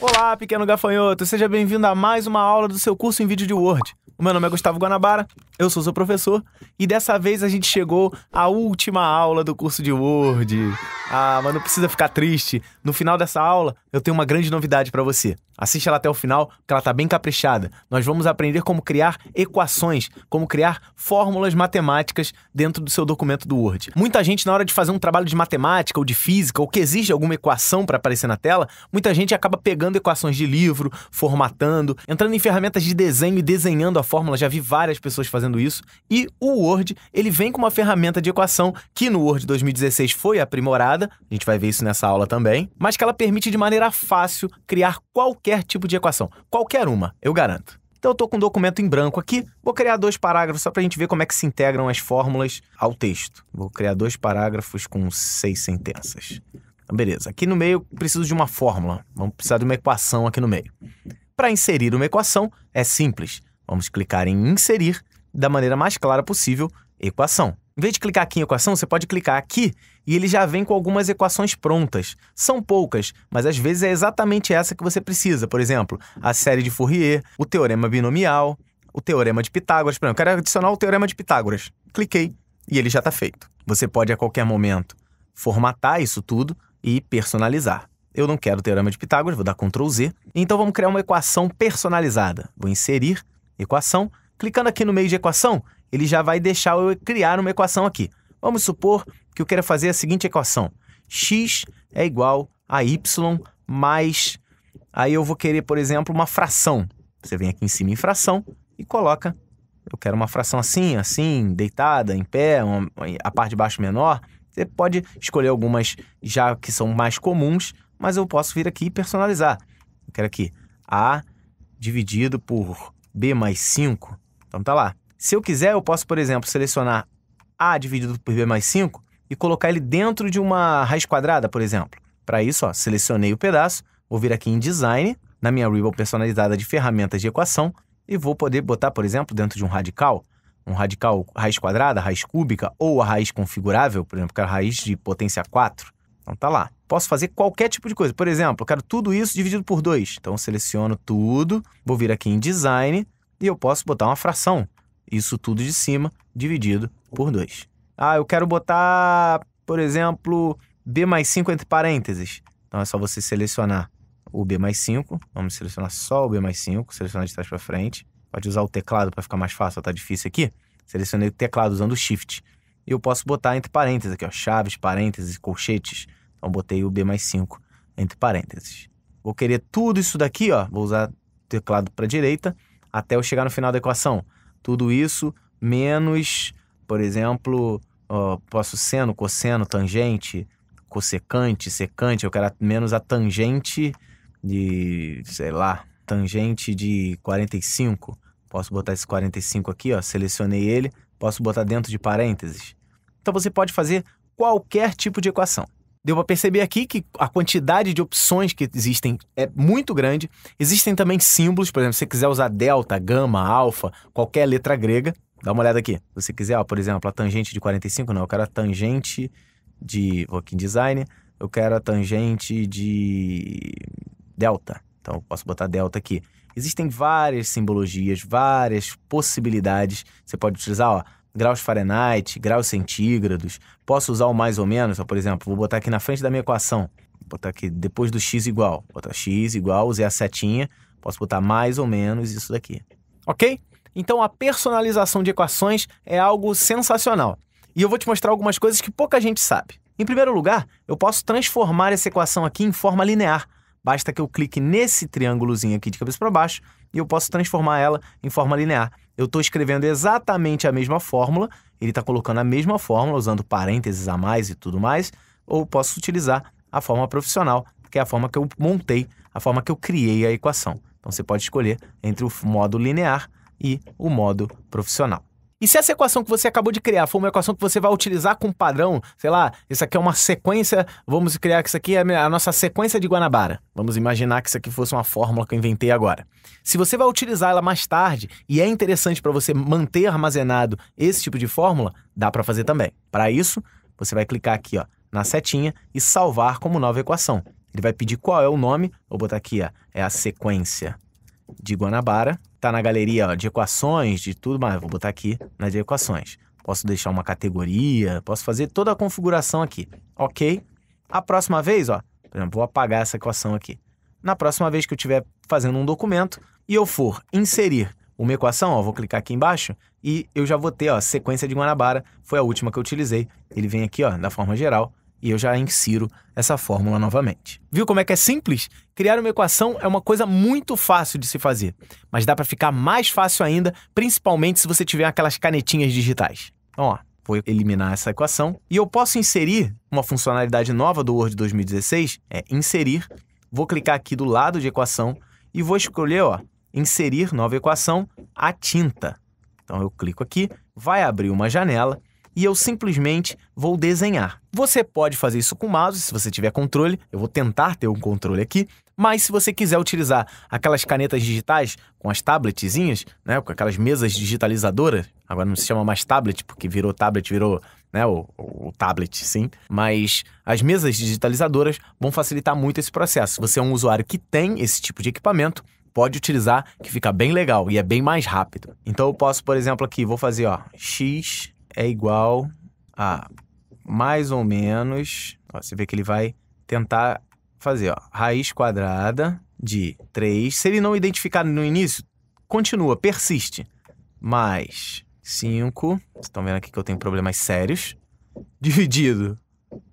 Olá, pequeno gafanhoto, seja bem-vindo a mais uma aula do seu curso em vídeo de Word. O meu nome é Gustavo Guanabara, eu sou seu professor e dessa vez a gente chegou à última aula do curso de Word. Ah, mas não precisa ficar triste. No final dessa aula, eu tenho uma grande novidade para você. Assista ela até o final, que ela tá bem caprichada. Nós vamos aprender como criar equações, como criar fórmulas matemáticas dentro do seu documento do Word. Muita gente na hora de fazer um trabalho de matemática ou de física ou que exige alguma equação para aparecer na tela, muita gente acaba pegando aplicando equações de livro, formatando, entrando em ferramentas de desenho e desenhando a fórmula. Já vi várias pessoas fazendo isso. E o Word, ele vem com uma ferramenta de equação que no Word 2016 foi aprimorada, a gente vai ver isso nessa aula também, mas que ela permite de maneira fácil criar qualquer tipo de equação, qualquer uma, eu garanto. Então eu estou com um documento em branco aqui, vou criar dois parágrafos só para a gente ver como é que se integram as fórmulas ao texto. Vou criar dois parágrafos com seis sentenças. Beleza, aqui no meio preciso de uma fórmula, vamos precisar de uma equação aqui no meio. Para inserir uma equação, é simples. Vamos clicar em inserir da maneira mais clara possível, equação. Em vez de clicar aqui em equação, você pode clicar aqui e ele já vem com algumas equações prontas. São poucas, mas às vezes é exatamente essa que você precisa. Por exemplo, a série de Fourier, o teorema binomial, o teorema de Pitágoras. Por exemplo, eu quero adicionar o teorema de Pitágoras. Cliquei e ele já está feito. Você pode a qualquer momento formatar isso tudo e personalizar. Eu não quero o teorema de Pitágoras, vou dar Ctrl Z. Então vamos criar uma equação personalizada. Vou inserir equação. Clicando aqui no meio de equação, ele já vai deixar eu criar uma equação aqui. Vamos supor que eu quero fazer a seguinte equação. x é igual a y mais... Aí eu vou querer, por exemplo, uma fração. Você vem aqui em cima em fração e coloca. Eu quero uma fração assim, assim, deitada, em pé, uma, a parte de baixo menor. Você pode escolher algumas já que são mais comuns, mas eu posso vir aqui e personalizar. Eu quero aqui A dividido por B mais 5. Então tá lá. Se eu quiser, eu posso, por exemplo, selecionar A dividido por B mais 5 e colocar ele dentro de uma raiz quadrada, por exemplo. Para isso, ó, selecionei o pedaço, vou vir aqui em Design, na minha Ribbon personalizada de ferramentas de equação, e vou poder botar, por exemplo, dentro de um radical um radical raiz quadrada, raiz cúbica ou a raiz configurável, por exemplo, quero é raiz de potência 4. Então tá lá. Posso fazer qualquer tipo de coisa. Por exemplo, eu quero tudo isso dividido por 2. Então seleciono tudo, vou vir aqui em design e eu posso botar uma fração. Isso tudo de cima dividido por 2. Ah, eu quero botar, por exemplo, b mais 5 entre parênteses. Então é só você selecionar o b mais 5. Vamos selecionar só o b mais 5, selecionar de trás para frente. Pode usar o teclado para ficar mais fácil, Está tá difícil aqui. Selecionei o teclado usando o Shift. E eu posso botar entre parênteses aqui, ó, chaves, parênteses, colchetes. Então botei o B mais 5 entre parênteses. Vou querer tudo isso daqui, ó. Vou usar o teclado para direita até eu chegar no final da equação. Tudo isso menos, por exemplo, ó, posso seno, cosseno, tangente, cossecante, secante. Eu quero menos a tangente de, sei lá, tangente de 45, posso botar esse 45 aqui, ó, selecionei ele, posso botar dentro de parênteses. Então você pode fazer qualquer tipo de equação. Deu para perceber aqui que a quantidade de opções que existem é muito grande. Existem também símbolos, por exemplo, se você quiser usar delta, gama, alfa, qualquer letra grega, dá uma olhada aqui. Se você quiser, ó, por exemplo, a tangente de 45, não, eu quero a tangente de, vou aqui em design, eu quero a tangente de delta. Então, posso botar delta aqui. Existem várias simbologias, várias possibilidades. Você pode utilizar, ó, graus Fahrenheit, graus centígrados. Posso usar o mais ou menos, ó, por exemplo, vou botar aqui na frente da minha equação. Vou botar aqui depois do x igual. Bota botar x igual, usei a setinha. Posso botar mais ou menos isso daqui. Ok? Então, a personalização de equações é algo sensacional. E eu vou te mostrar algumas coisas que pouca gente sabe. Em primeiro lugar, eu posso transformar essa equação aqui em forma linear. Basta que eu clique nesse triângulozinho aqui de cabeça para baixo e eu posso transformar ela em forma linear. Eu estou escrevendo exatamente a mesma fórmula, ele está colocando a mesma fórmula, usando parênteses a mais e tudo mais, ou posso utilizar a forma profissional, que é a forma que eu montei, a forma que eu criei a equação. Então você pode escolher entre o modo linear e o modo profissional. E se essa equação que você acabou de criar for uma equação que você vai utilizar com padrão, sei lá, isso aqui é uma sequência, vamos criar que isso aqui é a nossa sequência de Guanabara. Vamos imaginar que isso aqui fosse uma fórmula que eu inventei agora. Se você vai utilizar ela mais tarde e é interessante para você manter armazenado esse tipo de fórmula, dá para fazer também. Para isso, você vai clicar aqui ó, na setinha e salvar como nova equação. Ele vai pedir qual é o nome, vou botar aqui, ó, é a sequência de Guanabara tá na galeria ó, de equações, de tudo mais, vou botar aqui na de equações. Posso deixar uma categoria, posso fazer toda a configuração aqui. Ok. A próxima vez, ó, por exemplo, vou apagar essa equação aqui. Na próxima vez que eu estiver fazendo um documento e eu for inserir uma equação, ó, vou clicar aqui embaixo e eu já vou ter, ó, sequência de Guanabara, foi a última que eu utilizei. Ele vem aqui, ó, da forma geral, e eu já insiro essa fórmula novamente. Viu como é que é simples? Criar uma equação é uma coisa muito fácil de se fazer, mas dá para ficar mais fácil ainda, principalmente se você tiver aquelas canetinhas digitais. Então, ó, vou eliminar essa equação e eu posso inserir uma funcionalidade nova do Word 2016, é inserir. Vou clicar aqui do lado de equação e vou escolher, ó, inserir nova equação, a tinta. Então eu clico aqui, vai abrir uma janela e eu simplesmente vou desenhar. Você pode fazer isso com mouse, se você tiver controle, eu vou tentar ter um controle aqui, mas se você quiser utilizar aquelas canetas digitais com as tabletzinhas, né, com aquelas mesas digitalizadoras, agora não se chama mais tablet, porque virou tablet, virou né, o, o, tablet, sim, mas as mesas digitalizadoras vão facilitar muito esse processo. Se você é um usuário que tem esse tipo de equipamento, pode utilizar, que fica bem legal e é bem mais rápido. Então eu posso, por exemplo, aqui, vou fazer ó, X é igual a mais ou menos. Ó, você vê que ele vai tentar fazer, ó, raiz quadrada de 3. Se ele não identificar no início, continua, persiste. Mais 5. Vocês estão vendo aqui que eu tenho problemas sérios. Dividido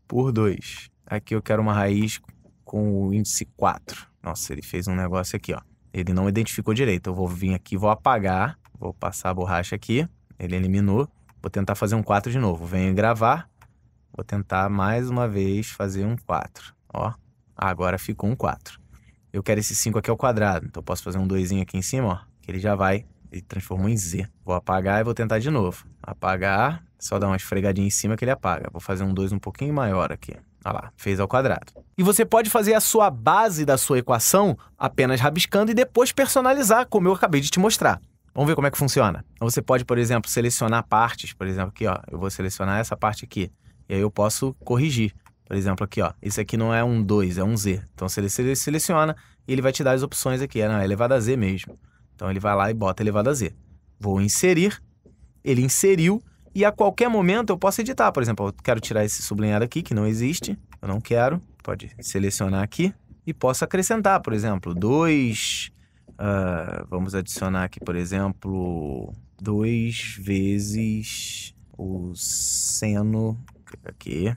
por 2. Aqui eu quero uma raiz com o índice 4. Nossa, ele fez um negócio aqui, ó. Ele não identificou direito. Eu vou vir aqui, vou apagar, vou passar a borracha aqui. Ele eliminou. Vou tentar fazer um 4 de novo. Venho gravar. Vou tentar mais uma vez fazer um 4. Ó, agora ficou um 4. Eu quero esse 5 aqui ao quadrado. Então eu posso fazer um 2 aqui em cima, ó. Que ele já vai. Ele transformou em Z. Vou apagar e vou tentar de novo. Apagar. Só dar uma esfregadinha em cima que ele apaga. Vou fazer um 2 um pouquinho maior aqui. Olha lá, fez ao quadrado. E você pode fazer a sua base da sua equação apenas rabiscando e depois personalizar, como eu acabei de te mostrar. Vamos ver como é que funciona. Você pode, por exemplo, selecionar partes, por exemplo, aqui, ó, eu vou selecionar essa parte aqui. E aí eu posso corrigir. Por exemplo, aqui, ó, esse aqui não é um 2, é um Z. Então você seleciona e ele vai te dar as opções aqui, é, não, é elevado a Z mesmo. Então ele vai lá e bota elevado a Z. Vou inserir, ele inseriu e a qualquer momento eu posso editar. Por exemplo, eu quero tirar esse sublinhado aqui que não existe, eu não quero. Pode selecionar aqui e posso acrescentar, por exemplo, 2 Uh, vamos adicionar aqui, por exemplo, 2 vezes o seno aqui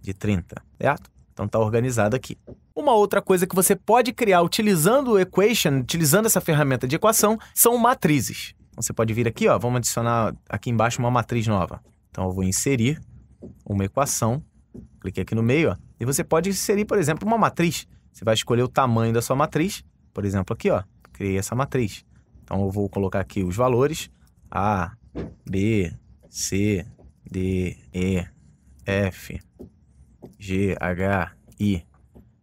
de 30, certo? Então está organizado aqui. Uma outra coisa que você pode criar utilizando o equation, utilizando essa ferramenta de equação, são matrizes. Então você pode vir aqui, ó, vamos adicionar aqui embaixo uma matriz nova. Então eu vou inserir uma equação, cliquei aqui no meio, ó, e você pode inserir, por exemplo, uma matriz. Você vai escolher o tamanho da sua matriz, por exemplo, aqui, ó, criei essa matriz. Então eu vou colocar aqui os valores A, B, C, D, E, F, G, H, I.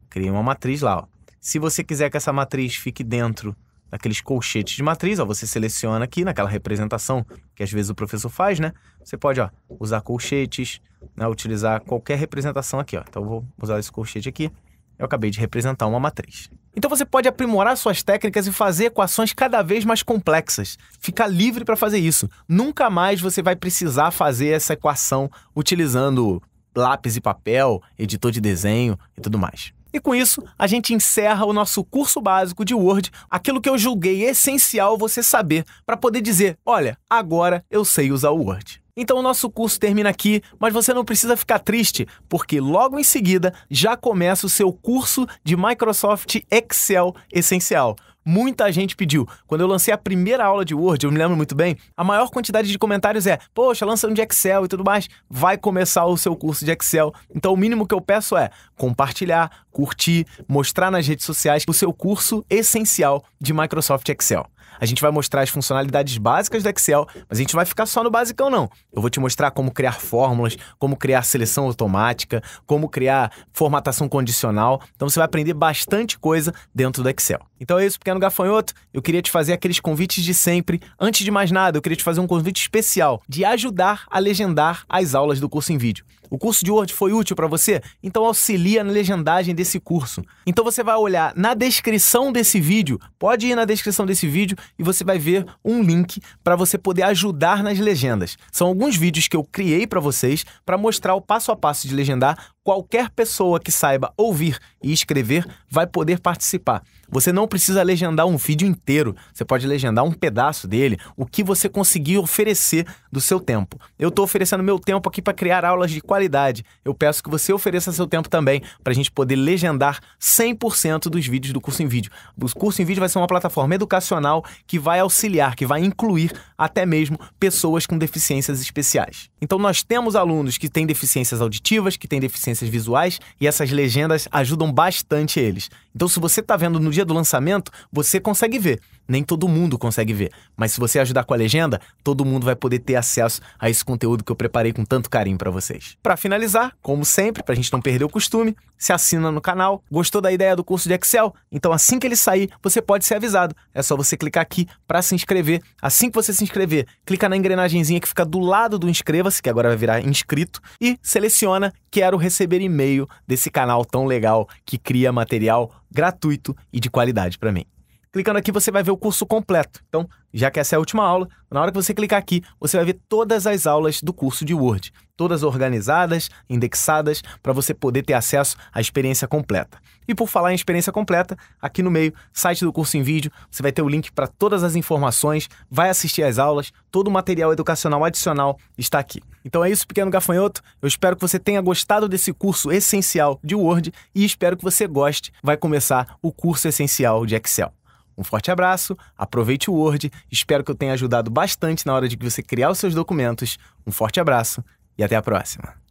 Criei uma matriz lá. Ó. Se você quiser que essa matriz fique dentro daqueles colchetes de matriz, ó, você seleciona aqui naquela representação que às vezes o professor faz, né? Você pode ó, usar colchetes, né? utilizar qualquer representação aqui. Ó. Então eu vou usar esse colchete aqui. Eu acabei de representar uma matriz. Então você pode aprimorar suas técnicas e fazer equações cada vez mais complexas. Fica livre para fazer isso. Nunca mais você vai precisar fazer essa equação utilizando lápis e papel, editor de desenho e tudo mais. E com isso, a gente encerra o nosso curso básico de Word, aquilo que eu julguei essencial você saber para poder dizer: olha, agora eu sei usar o Word. Então o nosso curso termina aqui, mas você não precisa ficar triste, porque logo em seguida já começa o seu curso de Microsoft Excel Essencial. Muita gente pediu. Quando eu lancei a primeira aula de Word, eu me lembro muito bem, a maior quantidade de comentários é: Poxa, lançando de Excel e tudo mais, vai começar o seu curso de Excel. Então, o mínimo que eu peço é compartilhar, curtir, mostrar nas redes sociais o seu curso essencial de Microsoft Excel. A gente vai mostrar as funcionalidades básicas do Excel, mas a gente vai ficar só no basicão não. Eu vou te mostrar como criar fórmulas, como criar seleção automática, como criar formatação condicional. Então você vai aprender bastante coisa dentro do Excel. Então é isso, pequeno gafanhoto. Eu queria te fazer aqueles convites de sempre. Antes de mais nada, eu queria te fazer um convite especial de ajudar a legendar as aulas do curso em vídeo. O curso de Word foi útil para você? Então auxilia na legendagem desse curso. Então você vai olhar na descrição desse vídeo, pode ir na descrição desse vídeo e você vai ver um link para você poder ajudar nas legendas. São alguns vídeos que eu criei para vocês para mostrar o passo a passo de legendar qualquer pessoa que saiba ouvir e escrever vai poder participar. Você não precisa legendar um vídeo inteiro, você pode legendar um pedaço dele, o que você conseguir oferecer do seu tempo. Eu estou oferecendo meu tempo aqui para criar aulas de qualidade. Eu peço que você ofereça seu tempo também, para a gente poder legendar 100% dos vídeos do curso em vídeo. O curso em vídeo vai ser uma plataforma educacional que vai auxiliar, que vai incluir até mesmo pessoas com deficiências especiais. Então, nós temos alunos que têm deficiências auditivas, que têm deficiências referências visuais e essas legendas ajudam bastante eles. Então, se você está vendo no dia do lançamento, você consegue ver nem todo mundo consegue ver. Mas se você ajudar com a legenda, todo mundo vai poder ter acesso a esse conteúdo que eu preparei com tanto carinho para vocês. Para finalizar, como sempre, para a gente não perder o costume, se assina no canal. Gostou da ideia do curso de Excel? Então assim que ele sair, você pode ser avisado. É só você clicar aqui para se inscrever. Assim que você se inscrever, clica na engrenagemzinha que fica do lado do inscreva-se, que agora vai virar inscrito, e seleciona quero receber e-mail desse canal tão legal que cria material gratuito e de qualidade para mim. Clicando aqui, você vai ver o curso completo. Então, já que essa é a última aula, na hora que você clicar aqui, você vai ver todas as aulas do curso de Word, todas organizadas, indexadas, para você poder ter acesso à experiência completa. E por falar em experiência completa, aqui no meio, site do curso em vídeo, você vai ter o link para todas as informações, vai assistir às aulas, todo o material educacional adicional está aqui. Então é isso, pequeno gafanhoto. Eu espero que você tenha gostado desse curso essencial de Word e espero que você goste. Vai começar o curso essencial de Excel. Um forte abraço, aproveite o Word, espero que eu tenha ajudado bastante na hora de você criar os seus documentos. Um forte abraço e até a próxima!